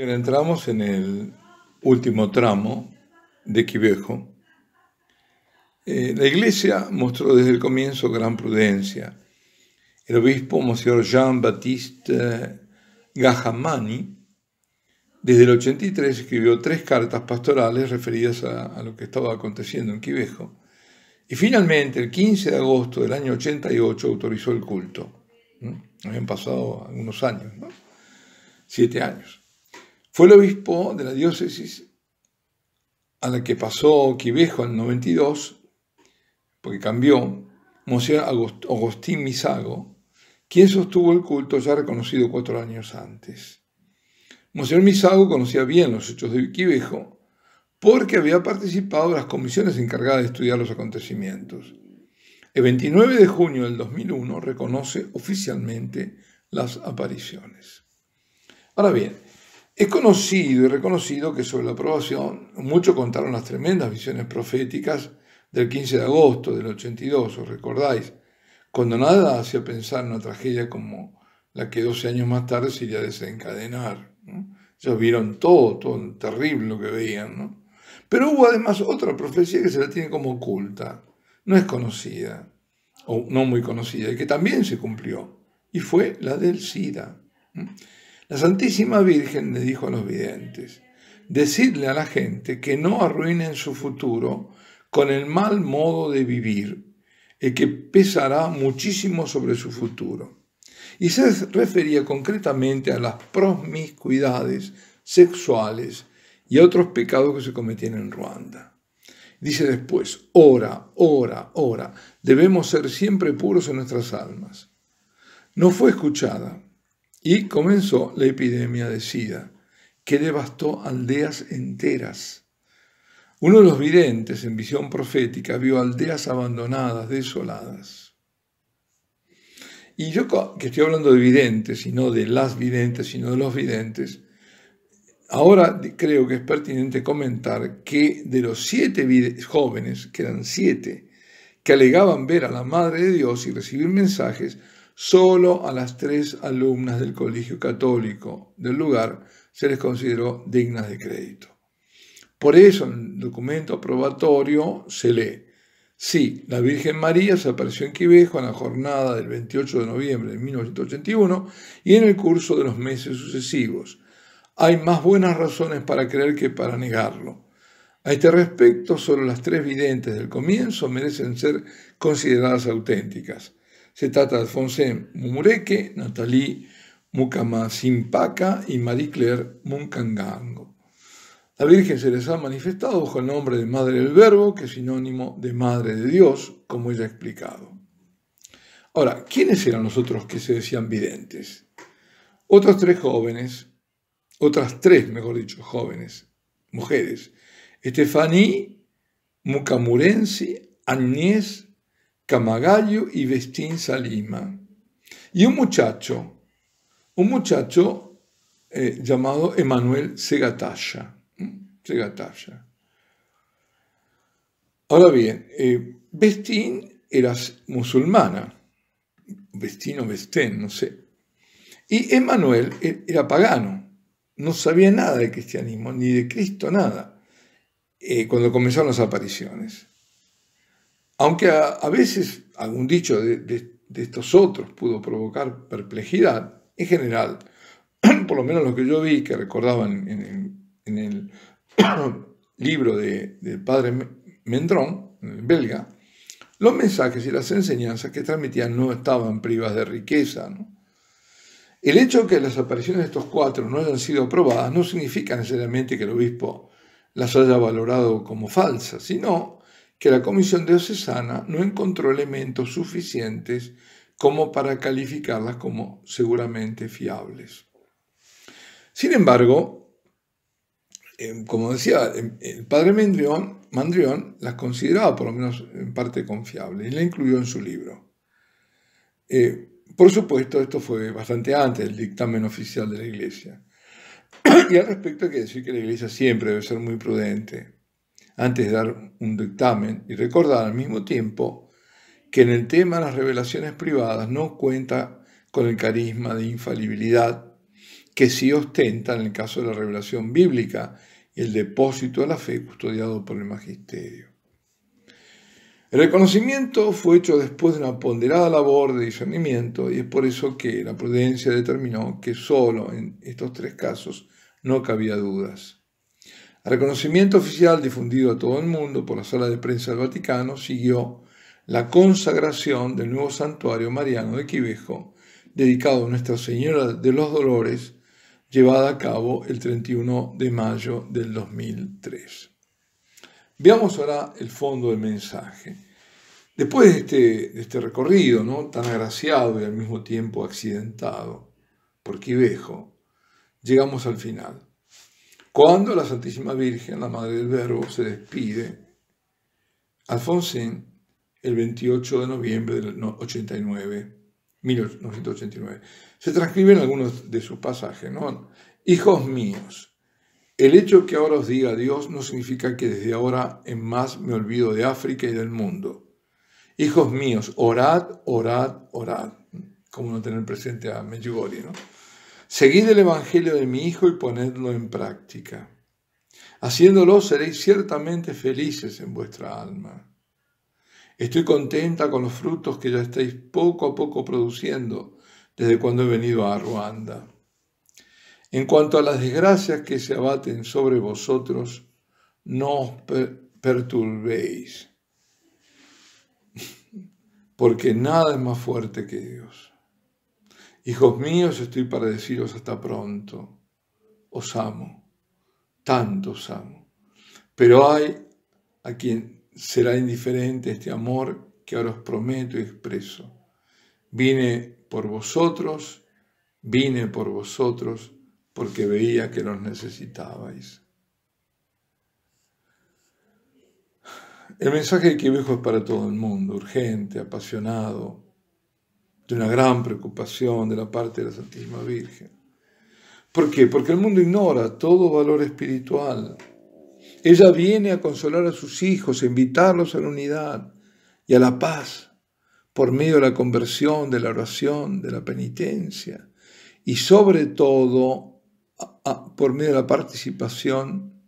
ahora entramos en el último tramo de Quivejo. Eh, la iglesia mostró desde el comienzo gran prudencia. El obispo Monsieur Jean-Baptiste Gajamani, desde el 83, escribió tres cartas pastorales referidas a, lo que estaba aconteciendo en Quivejo. Y finalmente, el 15 de agosto del año 88, autorizó el culto. Habían pasado algunos años, ¿no? siete años. Fue el obispo de la diócesis a la que pasó Quivejo el 92, porque cambió, Monseñor Agustín Misago, quien sostuvo el culto ya reconocido cuatro años antes. Monseñor Misago conocía bien los hechos de Quivejo porque había participado en las comisiones encargadas de estudiar los acontecimientos. El 29 de junio del 2001 reconoce oficialmente las apariciones. Ahora bien, es conocido y reconocido que sobre la aprobación muchos contaron las tremendas visiones proféticas del 15 de agosto del 82, os recordáis, cuando nada hacía pensar en una tragedia como la que 12 años más tarde se iría a desencadenar. ¿no? Ellos vieron todo, todo terrible lo que veían. Pero hubo además otra profecía que se la tiene como oculta, no es conocida, o no muy conocida, y que también se cumplió, y fue la del SIDA. La Santísima Virgen le dijo a los videntes, decidle a la gente que no arruinen su futuro con el mal modo de vivir, el que pesará muchísimo sobre su futuro. Y se refería concretamente a las promiscuidades sexuales y a otros pecados que se cometían en Ruanda. Dice después, ora, ora, ora, debemos ser siempre puros en nuestras almas. No fue escuchada, y comenzó la epidemia de SIDA, que devastó aldeas enteras. Uno de los videntes en visión profética vio aldeas abandonadas, desoladas. Y yo que estoy hablando de videntes y no de las videntes, sino de los videntes, ahora creo que es pertinente comentar que de los siete jóvenes, que eran siete, que alegaban ver a la Madre de Dios y recibir mensajes, Solo a las tres alumnas del colegio católico del lugar se les consideró dignas de crédito. Por eso en el documento aprobatorio se lee, sí, la Virgen María se apareció en Quivejo en la jornada del 28 de noviembre de 1981 y en el curso de los meses sucesivos. Hay más buenas razones para creer que para negarlo. A este respecto, solo las tres videntes del comienzo merecen ser consideradas auténticas. Se trata de Alfonso Mumureke, Nathalie Mukamasimpaka y Marie-Claire Munkangango. La Virgen se les ha manifestado bajo el nombre de Madre del Verbo, que es sinónimo de Madre de Dios, como ella ha explicado. Ahora, ¿quiénes eran los otros que se decían videntes? Otras tres jóvenes, otras tres, mejor dicho, jóvenes, mujeres, Estefaní, Mucamurensi, Agnès. Camagallo y Vestín Salima. Y un muchacho, un muchacho eh, llamado Emanuel Segatalla. Segatalla. Ahora bien, Bestín eh, Vestín era musulmana, Vestín o Bestén, no sé. Y Emanuel e, era pagano, no sabía nada de cristianismo, ni de Cristo, nada, eh, cuando comenzaron las apariciones. Aunque a, veces algún dicho de, estos otros pudo provocar perplejidad, en general, por lo menos lo que yo vi, que recordaban en, el libro del padre Mendrón, belga, los mensajes y las enseñanzas que transmitían no estaban privas de riqueza. El hecho de que las apariciones de estos cuatro no hayan sido probadas no significa necesariamente que el obispo las haya valorado como falsas, sino que la Comisión Diocesana no encontró elementos suficientes como para calificarlas como seguramente fiables. Sin embargo, eh, como decía, em, el padre Mandrión, las consideraba por lo menos en parte confiables y la incluyó en su libro. Eh, por supuesto, esto fue bastante antes del dictamen oficial de la Iglesia. Y al respecto hay que decir que la Iglesia siempre debe ser muy prudente antes de dar un dictamen y recordar al mismo tiempo que en el tema de las revelaciones privadas no cuenta con el carisma de infalibilidad que sí ostenta en el caso de la revelación bíblica y el depósito de la fe custodiado por el magisterio. El reconocimiento fue hecho después de una ponderada labor de discernimiento y es por eso que la prudencia determinó que solo en estos tres casos no cabía dudas reconocimiento oficial difundido a todo el mundo por la sala de prensa del Vaticano siguió la consagración del nuevo santuario mariano de Quivejo, dedicado a Nuestra Señora de los Dolores, llevada a cabo el 31 de mayo del 2003. Veamos ahora el fondo del mensaje. Después este, de este, recorrido, ¿no? tan agraciado y al mismo tiempo accidentado por Quivejo, llegamos al final. Cuando la Santísima Virgen, la Madre del Verbo, se despide, Alfonsín, el 28 de noviembre del 89, 1989, se transcriben algunos de sus pasajes, ¿no? Hijos míos, el hecho que ahora os diga Dios no significa que desde ahora en más me olvido de África y del mundo. Hijos míos, orad, orad, orad. Como no tener presente a Medjugorje, ¿no? Seguid el Evangelio de mi Hijo y ponedlo en práctica. Haciéndolo seréis ciertamente felices en vuestra alma. Estoy contenta con los frutos que ya estáis poco a poco produciendo desde cuando he venido a Ruanda. En cuanto a las desgracias que se abaten sobre vosotros, no os perturbéis, porque nada es más fuerte que Dios. Hijos míos, estoy para deciros hasta pronto. Os amo, tanto os amo. Pero hay a quien será indiferente este amor que ahora os prometo y expreso. Vine por vosotros, vine por vosotros, porque veía que los necesitabais. El mensaje de Quevejo es para todo el mundo, urgente, apasionado, de una gran preocupación de la parte de la Santísima Virgen. ¿Por qué? Porque el mundo ignora todo valor espiritual. Ella viene a consolar a sus hijos, a invitarlos a la unidad y a la paz por medio de la conversión, de la oración, de la penitencia y sobre todo por medio de la participación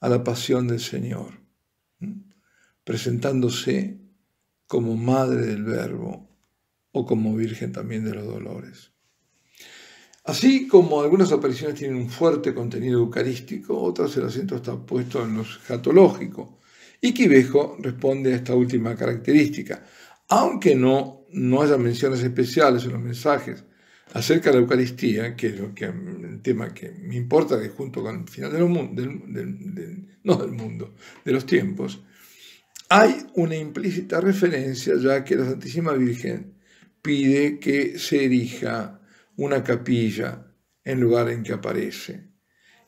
a la pasión del Señor, presentándose como madre del verbo o como Virgen también de los Dolores. Así como algunas apariciones tienen un fuerte contenido eucarístico, otras el acento está puesto en lo escatológico. Y Quivejo responde a esta última característica. Aunque no, haya menciones especiales en los mensajes acerca de la Eucaristía, que es el tema que me importa, que junto con el final del, mundo, no del mundo, de los tiempos, hay una implícita referencia ya que la Santísima Virgen pide que se erija una capilla en lugar en que aparece.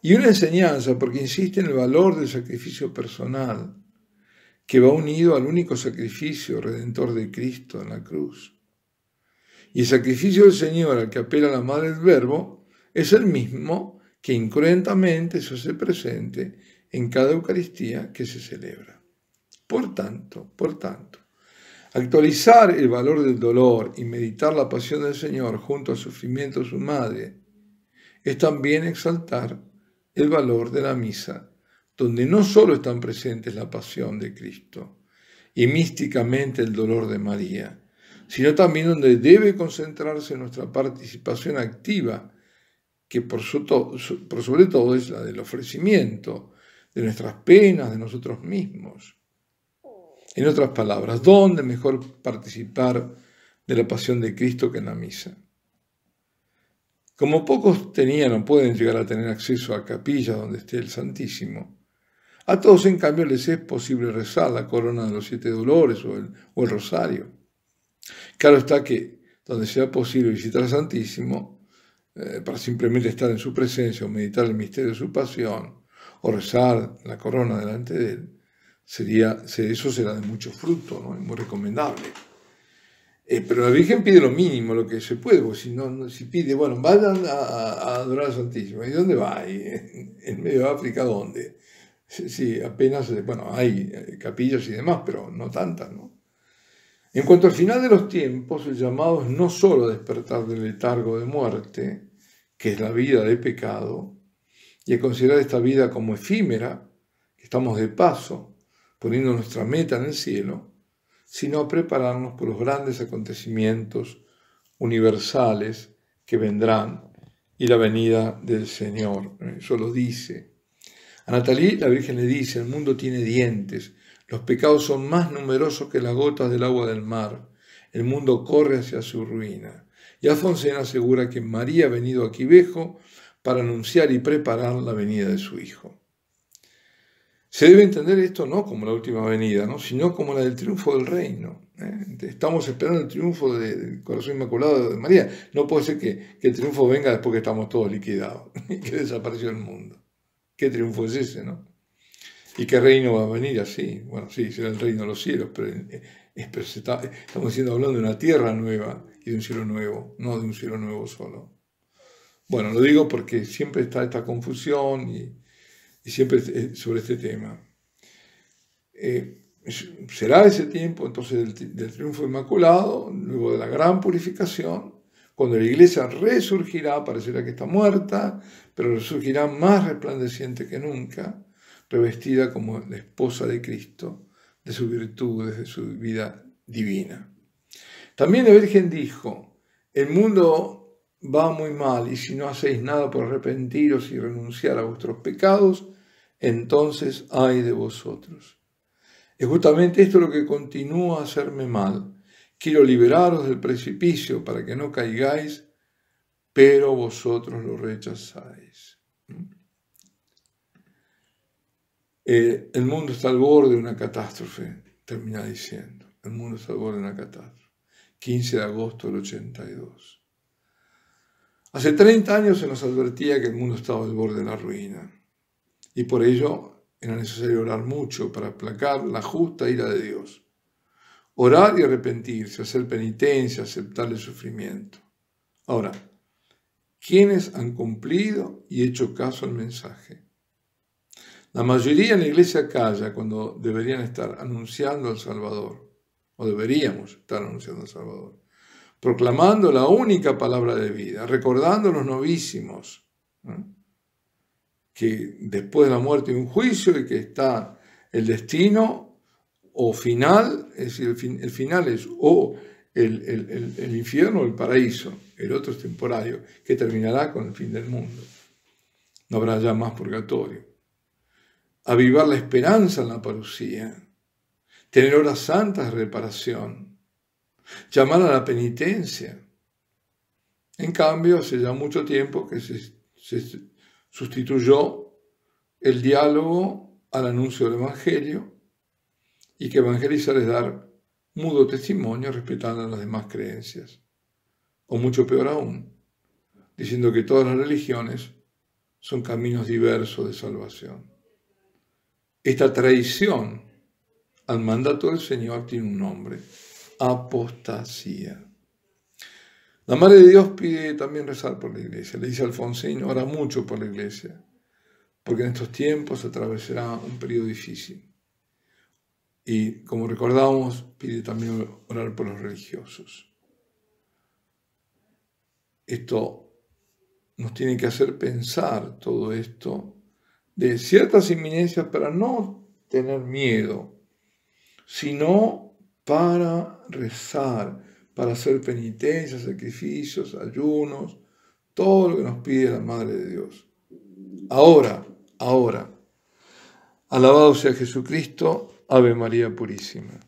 Y una enseñanza, porque insiste en el valor del sacrificio personal, que va unido al único sacrificio redentor de Cristo en la cruz. Y el sacrificio del Señor al que apela la Madre del Verbo es el mismo que incruentamente se hace presente en cada Eucaristía que se celebra. Por tanto, por tanto, Actualizar el valor del dolor y meditar la pasión del Señor junto al sufrimiento de su madre es también exaltar el valor de la misa, donde no solo están presentes la pasión de Cristo y místicamente el dolor de María, sino también donde debe concentrarse nuestra participación activa, que por, sobre todo es la del ofrecimiento de nuestras penas, de nosotros mismos en otras palabras, ¿dónde mejor participar de la pasión de Cristo que en la misa? Como pocos tenían o pueden llegar a tener acceso a capillas donde esté el Santísimo, a todos en cambio les es posible rezar la corona de los siete dolores o el, rosario. Claro está que donde sea posible visitar al Santísimo, eh, para simplemente estar en su presencia o meditar el misterio de su pasión, o rezar la corona delante de él, sería, eso será de mucho fruto, ¿no? muy recomendable. Eh, pero la Virgen pide lo mínimo, lo que se puede, si, no, si pide, bueno, vayan a, adorar al Santísimo. ¿Y dónde va? en, medio de África dónde? Sí, apenas, eh, bueno, hay eh, capillas y demás, pero no tantas, ¿no? En cuanto al final de los tiempos, el llamado es no solo despertar del letargo de muerte, que es la vida de pecado, y a considerar esta vida como efímera, que estamos de paso, poniendo nuestra meta en el cielo, sino prepararnos por los grandes acontecimientos universales que vendrán y la venida del Señor. Eso lo dice. A Natalí la Virgen le dice, el mundo tiene dientes, los pecados son más numerosos que las gotas del agua del mar, el mundo corre hacia su ruina. Y Afonsena asegura que María ha venido aquí viejo para anunciar y preparar la venida de su Hijo. Se debe entender esto no como la última venida, ¿no? sino como la del triunfo del reino. ¿eh? Estamos esperando el triunfo del corazón inmaculado de María. No puede ser que, el triunfo venga después que estamos todos liquidados y que desapareció el mundo. ¿Qué triunfo es ese, no? ¿Y qué reino va a venir así? Bueno, sí, será el reino de los cielos, pero, eh, estamos siendo hablando de una tierra nueva y de un cielo nuevo, no de un cielo nuevo solo. Bueno, lo digo porque siempre está esta confusión y y siempre sobre este tema. Eh, será ese tiempo entonces del, del, triunfo inmaculado, luego de la gran purificación, cuando la iglesia resurgirá, parecerá que está muerta, pero resurgirá más resplandeciente que nunca, revestida como la esposa de Cristo, de sus virtudes, de su vida divina. También la Virgen dijo, el mundo va muy mal y si no hacéis nada por arrepentiros y renunciar a vuestros pecados, entonces hay de vosotros. Es justamente esto lo que continúa a hacerme mal. Quiero liberaros del precipicio para que no caigáis, pero vosotros lo rechazáis. Eh, el mundo está al borde de una catástrofe, termina diciendo. El mundo está al borde de una catástrofe. 15 de agosto del 82. Hace 30 años se nos advertía que el mundo estaba al borde de la ruina y por ello era necesario orar mucho para aplacar la justa ira de Dios. Orar y arrepentirse, hacer penitencia, aceptar el sufrimiento. Ahora, ¿quiénes han cumplido y hecho caso al mensaje? La mayoría en la iglesia calla cuando deberían estar anunciando al Salvador, o deberíamos estar anunciando al Salvador proclamando la única palabra de vida, recordando los novísimos que después de la muerte hay un juicio y que está el destino o final, es decir, el, final es o el, el infierno o el paraíso, el otro es temporario, que terminará con el fin del mundo. No habrá ya más purgatorio. Avivar la esperanza en la parucía, tener horas santas de reparación, llamar a la penitencia. En cambio, hace ya mucho tiempo que se, sustituyó el diálogo al anuncio del Evangelio y que evangelizar es dar mudo testimonio respetando las demás creencias. O mucho peor aún, diciendo que todas las religiones son caminos diversos de salvación. Esta traición al mandato del Señor tiene un nombre, apostasía. La Madre de Dios pide también rezar por la iglesia. Le dice a Alfonsín, ora mucho por la iglesia, porque en estos tiempos atravesará un periodo difícil. Y como recordamos, pide también orar por los religiosos. Esto nos tiene que hacer pensar todo esto de ciertas inminencias para no tener miedo, sino para rezar, para hacer penitencias, sacrificios, ayunos, todo lo que nos pide la Madre de Dios. Ahora, ahora. Alabado sea Jesucristo, Ave María Purísima.